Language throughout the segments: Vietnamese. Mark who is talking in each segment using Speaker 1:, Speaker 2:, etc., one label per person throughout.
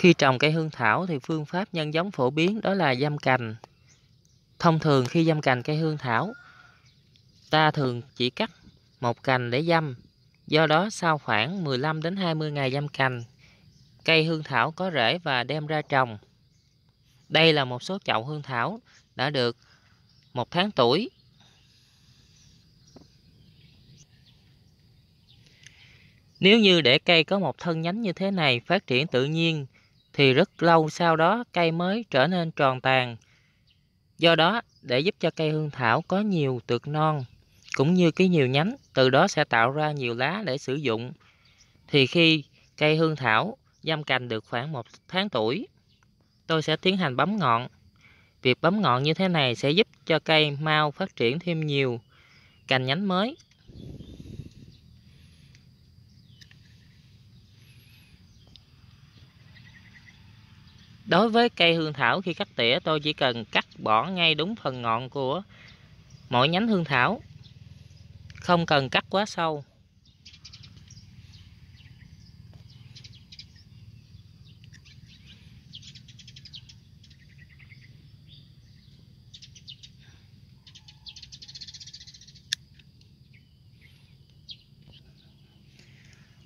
Speaker 1: Khi trồng cây hương thảo thì phương pháp nhân giống phổ biến đó là giam cành. Thông thường khi giam cành cây hương thảo, ta thường chỉ cắt một cành để giam. Do đó sau khoảng 15 đến 20 ngày giam cành, cây hương thảo có rễ và đem ra trồng. Đây là một số chậu hương thảo đã được một tháng tuổi. Nếu như để cây có một thân nhánh như thế này phát triển tự nhiên thì rất lâu sau đó cây mới trở nên tròn tàn. Do đó, để giúp cho cây hương thảo có nhiều tược non cũng như cái nhiều nhánh, từ đó sẽ tạo ra nhiều lá để sử dụng. Thì khi cây hương thảo giam cành được khoảng một tháng tuổi, tôi sẽ tiến hành bấm ngọn. Việc bấm ngọn như thế này sẽ giúp cho cây mau phát triển thêm nhiều cành nhánh mới Đối với cây hương thảo khi cắt tỉa tôi chỉ cần cắt bỏ ngay đúng phần ngọn của mỗi nhánh hương thảo. Không cần cắt quá sâu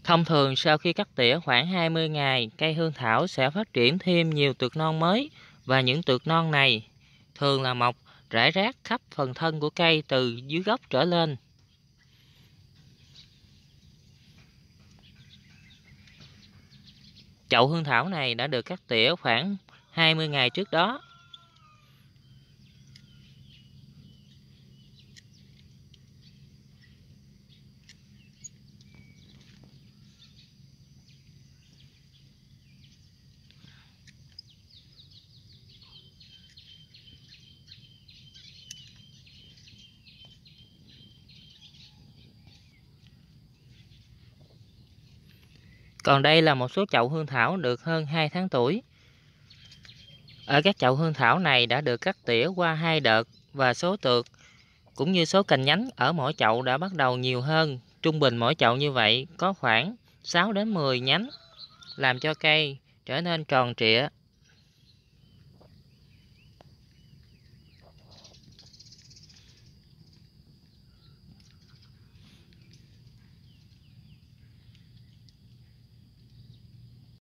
Speaker 1: Thông thường sau khi cắt tỉa khoảng 20 ngày, cây hương thảo sẽ phát triển thêm nhiều tược non mới và những tược non này thường là mọc rải rác khắp phần thân của cây từ dưới gốc trở lên. Chậu hương thảo này đã được cắt tỉa khoảng 20 ngày trước đó Còn đây là một số chậu hương thảo được hơn 2 tháng tuổi. Ở các chậu hương thảo này đã được cắt tỉa qua hai đợt và số tược cũng như số cành nhánh ở mỗi chậu đã bắt đầu nhiều hơn. Trung bình mỗi chậu như vậy có khoảng 6 đến 10 nhánh làm cho cây trở nên tròn trịa